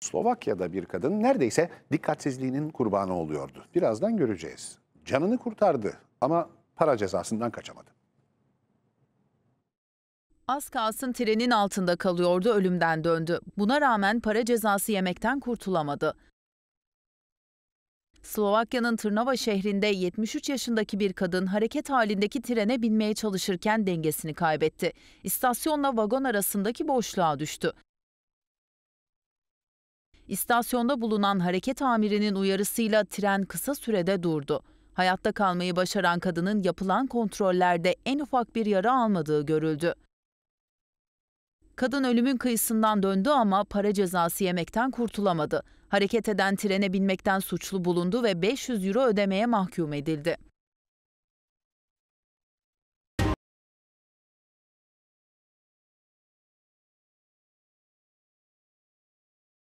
Slovakya'da bir kadın neredeyse dikkatsizliğinin kurbanı oluyordu. Birazdan göreceğiz. Canını kurtardı ama para cezasından kaçamadı. Az kalsın trenin altında kalıyordu, ölümden döndü. Buna rağmen para cezası yemekten kurtulamadı. Slovakya'nın Tırnava şehrinde 73 yaşındaki bir kadın hareket halindeki trene binmeye çalışırken dengesini kaybetti. İstasyonla vagon arasındaki boşluğa düştü. İstasyonda bulunan hareket amirinin uyarısıyla tren kısa sürede durdu. Hayatta kalmayı başaran kadının yapılan kontrollerde en ufak bir yara almadığı görüldü. Kadın ölümün kıyısından döndü ama para cezası yemekten kurtulamadı. Hareket eden trene binmekten suçlu bulundu ve 500 euro ödemeye mahkum edildi.